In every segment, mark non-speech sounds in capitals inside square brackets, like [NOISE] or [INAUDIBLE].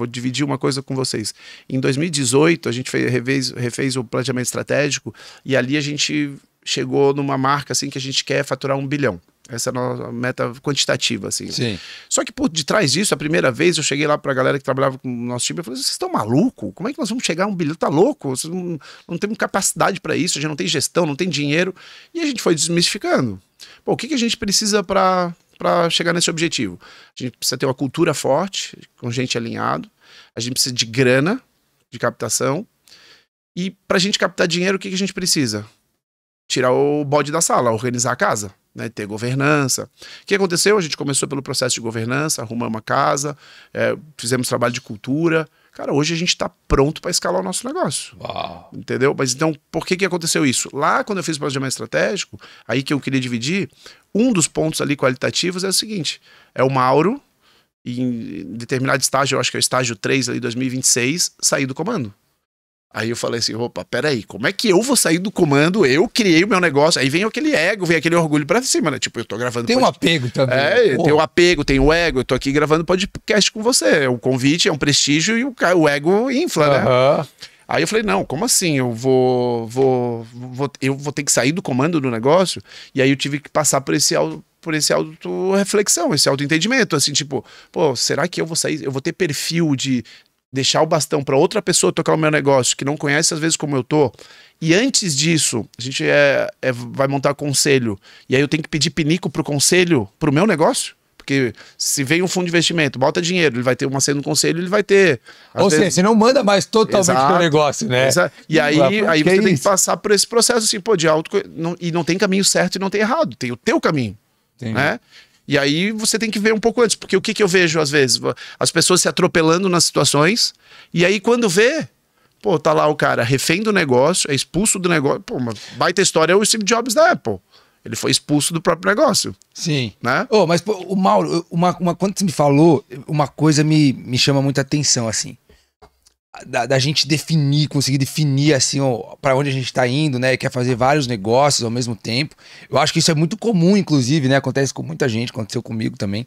Vou dividir uma coisa com vocês. Em 2018, a gente fez, refez, refez o planejamento estratégico e ali a gente chegou numa marca assim que a gente quer faturar um bilhão. Essa é a nossa meta quantitativa, assim. Sim. Só que por detrás disso, a primeira vez eu cheguei lá para a galera que trabalhava com o nosso time e falei: vocês estão maluco? Como é que nós vamos chegar a um bilhão? Tá louco? Vocês não, não temos capacidade para isso, a gente não tem gestão, não tem dinheiro. E a gente foi desmistificando. Pô, o que, que a gente precisa para para chegar nesse objetivo. A gente precisa ter uma cultura forte, com gente alinhado. A gente precisa de grana, de captação. E para a gente captar dinheiro, o que, que a gente precisa? Tirar o bode da sala, organizar a casa. Né, ter governança. O que aconteceu? A gente começou pelo processo de governança, arrumamos uma casa, é, fizemos trabalho de cultura, Cara, hoje a gente está pronto para escalar o nosso negócio. Uau. Entendeu? Mas então, por que, que aconteceu isso? Lá, quando eu fiz o planejamento estratégico, aí que eu queria dividir, um dos pontos ali qualitativos é o seguinte: é o Mauro, em determinado estágio, eu acho que é o estágio 3 ali, 2026, sair do comando. Aí eu falei assim, opa, peraí, como é que eu vou sair do comando? Eu criei o meu negócio. Aí vem aquele ego, vem aquele orgulho pra cima, né? Tipo, eu tô gravando... Tem podcast. um apego também. É, né? Porra. tem o um apego, tem o um ego. Eu tô aqui gravando podcast com você. O é convite é um prestígio e o, o ego infla, uhum. né? Aí eu falei, não, como assim? Eu vou, vou, vou, eu vou ter que sair do comando do negócio? E aí eu tive que passar por esse, por esse auto-reflexão, esse auto-entendimento, assim, tipo, pô, será que eu vou sair, eu vou ter perfil de, deixar o bastão para outra pessoa tocar o meu negócio que não conhece às vezes como eu tô e antes disso a gente é, é vai montar conselho e aí eu tenho que pedir pinico pro conselho pro meu negócio porque se vem um fundo de investimento, bota dinheiro, ele vai ter uma sendo no conselho, ele vai ter. Ou vezes... seja, você não manda mais totalmente Exato. negócio, né? Exato. E aí, aí você tem que passar por esse processo assim, pô, de alto E não tem caminho certo e não tem errado, tem o teu caminho. Entendi. Né? E aí você tem que ver um pouco antes, porque o que, que eu vejo às vezes? As pessoas se atropelando nas situações, e aí quando vê, pô, tá lá o cara refém do negócio, é expulso do negócio. Pô, uma baita história é o Steve Jobs da Apple. Ele foi expulso do próprio negócio. Sim. Né? Oh, mas pô, o Mauro, uma, uma, quando você me falou, uma coisa me, me chama muita atenção, assim da, da, gente definir, conseguir definir assim para onde a gente está indo, né? E quer fazer vários negócios ao mesmo tempo. Eu acho que isso é muito comum, inclusive, né? Acontece com muita gente, aconteceu comigo também.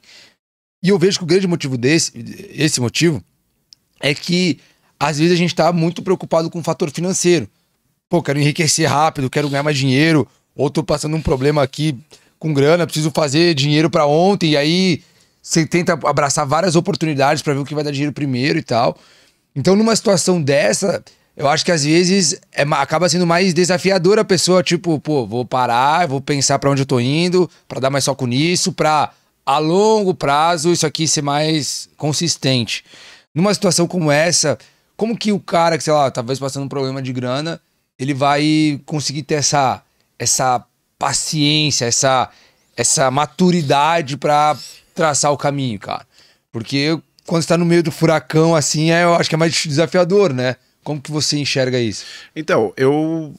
E eu vejo que o grande motivo desse, esse motivo, é que às vezes a gente está muito preocupado com o fator financeiro. Pô, quero enriquecer rápido, quero ganhar mais dinheiro, ou tô passando um problema aqui com grana, preciso fazer dinheiro para ontem, e aí você tenta abraçar várias oportunidades para ver o que vai dar dinheiro primeiro e tal. Então, numa situação dessa, eu acho que às vezes é, acaba sendo mais desafiador a pessoa, tipo, pô, vou parar, vou pensar para onde eu tô indo, para dar mais foco nisso, pra a longo prazo isso aqui ser mais consistente. Numa situação como essa, como que o cara que, sei lá, talvez passando um problema de grana, ele vai conseguir ter essa, essa paciência, essa, essa maturidade para traçar o caminho, cara? Porque quando está no meio do furacão, assim, é, eu acho que é mais desafiador, né? Como que você enxerga isso? Então, eu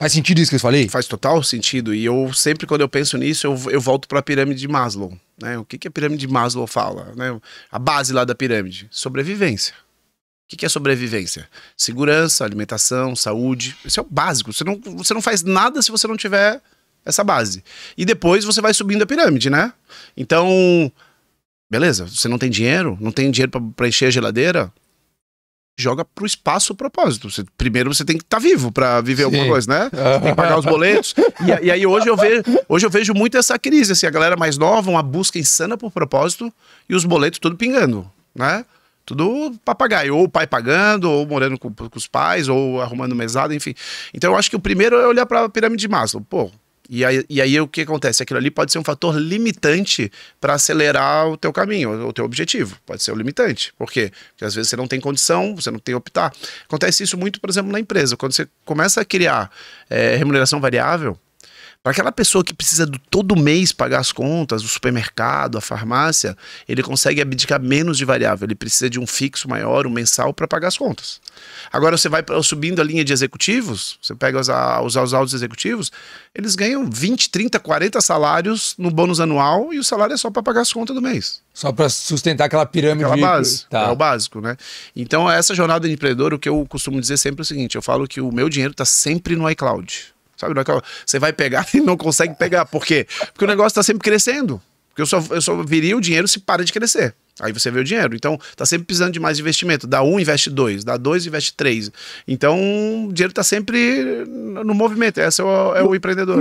Faz sentido isso que eu falei? Faz total sentido. E eu sempre, quando eu penso nisso, eu, eu volto para a pirâmide de Maslow. Né? O que, que a pirâmide de Maslow fala? Né? A base lá da pirâmide: sobrevivência. O que, que é sobrevivência? Segurança, alimentação, saúde. Isso é o básico. Você não, você não faz nada se você não tiver essa base. E depois você vai subindo a pirâmide, né? Então, Beleza, você não tem dinheiro, não tem dinheiro para encher a geladeira, joga pro espaço o propósito. Você, primeiro você tem que estar tá vivo para viver Sim. alguma coisa, né? Você tem que pagar os boletos. E, e, aí hoje eu vejo, hoje eu vejo muito essa crise, assim, a galera mais nova, uma busca insana por propósito e os boletos tudo pingando, né? Tudo papagaio, ou o pai pagando, ou morando com, com os pais, ou arrumando mesada, enfim. Então eu acho que o primeiro é olhar para a pirâmide de Maslow. Pô, e aí, e aí o que acontece? Aquilo ali pode ser um fator limitante para acelerar o teu caminho, o teu objetivo. Pode ser o limitante. Por quê? Porque às vezes você não tem condição, você não tem optar. Acontece isso muito, por exemplo, na empresa. Quando você começa a criar é, remuneração variável, para aquela pessoa que precisa do, todo mês pagar as contas, o supermercado, a farmácia, ele consegue abdicar menos de variável. Ele precisa de um fixo maior, um mensal, para pagar as contas. Agora você vai subindo a linha de executivos, você pega os, os, os altos executivos, eles ganham 20, 30, 40 salários no bônus anual e o salário é só para pagar as contas do mês. Só para sustentar aquela pirâmide. Aquela base, tá. é o básico, né? Então, essa jornada de empreendedor, o que eu costumo dizer sempre é o seguinte, eu falo que o meu dinheiro está sempre no iCloud. Sabe, é que você vai pegar [LAUGHS] e não consegue pegar. Por quê? Porque o negócio está sempre crescendo. Porque eu só, eu só viria o dinheiro se para de crescer. Aí você vê o dinheiro. Então, tá sempre precisando de mais investimento. Dá um, investe dois. Dá dois, investe três. Então, o dinheiro está sempre no movimento. Esse é o, é o empreendedor.